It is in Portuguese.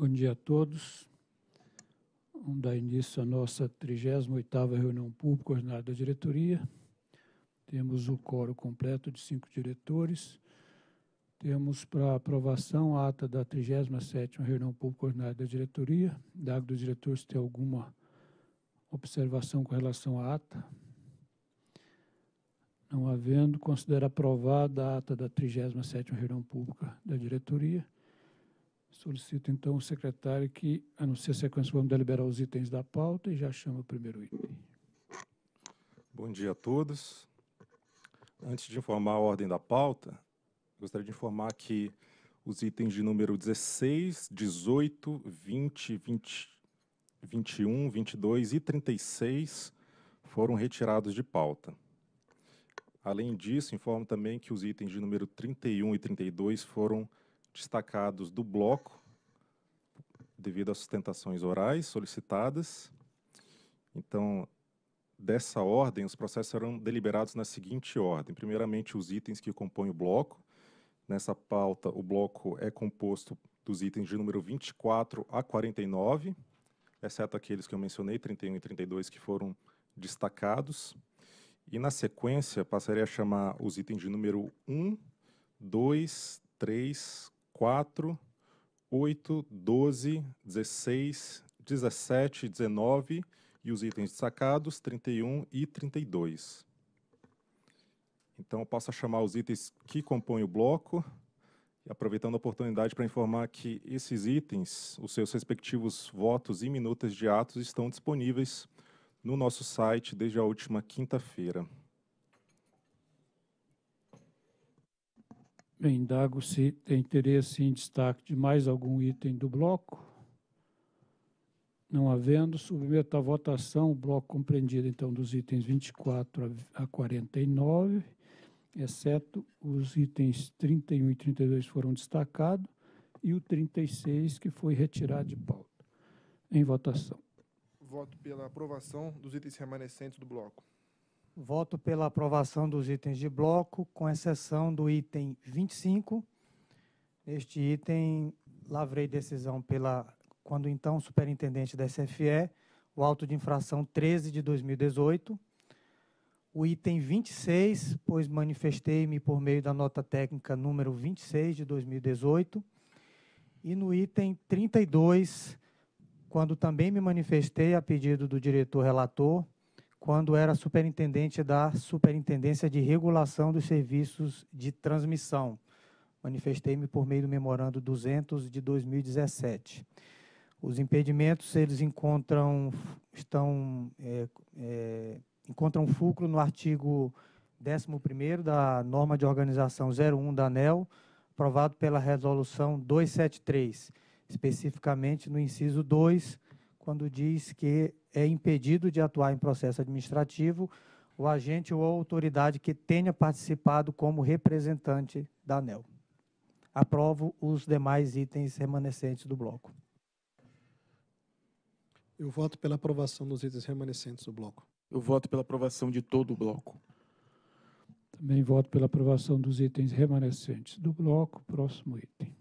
Bom dia a todos. Vamos dar início à nossa 38ª reunião pública ordinária da diretoria. Temos o coro completo de cinco diretores. Temos para aprovação a ata da 37ª reunião pública ordinária da diretoria. Dago do diretor se tem alguma observação com relação à ata. Não havendo, considera aprovada a ata da 37ª reunião pública da diretoria Solicito, então, o secretário que anuncie a sequência. Vamos deliberar os itens da pauta e já chama o primeiro item. Bom dia a todos. Antes de informar a ordem da pauta, gostaria de informar que os itens de número 16, 18, 20, 20 21, 22 e 36 foram retirados de pauta. Além disso, informo também que os itens de número 31 e 32 foram retirados destacados do bloco, devido às sustentações orais solicitadas. Então, dessa ordem, os processos serão deliberados na seguinte ordem. Primeiramente, os itens que compõem o bloco. Nessa pauta, o bloco é composto dos itens de número 24 a 49, exceto aqueles que eu mencionei, 31 e 32, que foram destacados. E, na sequência, passarei a chamar os itens de número 1, 2, 3, 4, 8, 12, 16, 17, 19 e os itens destacados 31 e 32. Então, eu posso chamar os itens que compõem o bloco, aproveitando a oportunidade para informar que esses itens, os seus respectivos votos e minutas de atos, estão disponíveis no nosso site desde a última quinta-feira. indago se tem interesse em destaque de mais algum item do bloco. Não havendo, submeto à votação o bloco compreendido, então, dos itens 24 a 49, exceto os itens 31 e 32 foram destacados, e o 36, que foi retirado de pauta. Em votação. Voto pela aprovação dos itens remanescentes do bloco. Voto pela aprovação dos itens de bloco, com exceção do item 25. Este item, lavrei decisão pela, quando então superintendente da SFE, o auto de infração 13 de 2018. O item 26, pois manifestei-me por meio da nota técnica número 26 de 2018. E no item 32, quando também me manifestei a pedido do diretor relator, quando era superintendente da Superintendência de Regulação dos Serviços de Transmissão. Manifestei-me por meio do memorando 200 de 2017. Os impedimentos eles encontram estão é, é, encontram fulcro no artigo 11 da norma de organização 01 da ANEL, aprovado pela resolução 273, especificamente no inciso 2, quando diz que é impedido de atuar em processo administrativo o agente ou autoridade que tenha participado como representante da ANEL. Aprovo os demais itens remanescentes do bloco. Eu voto pela aprovação dos itens remanescentes do bloco. Eu voto pela aprovação de todo o bloco. Também voto pela aprovação dos itens remanescentes do bloco. Próximo item.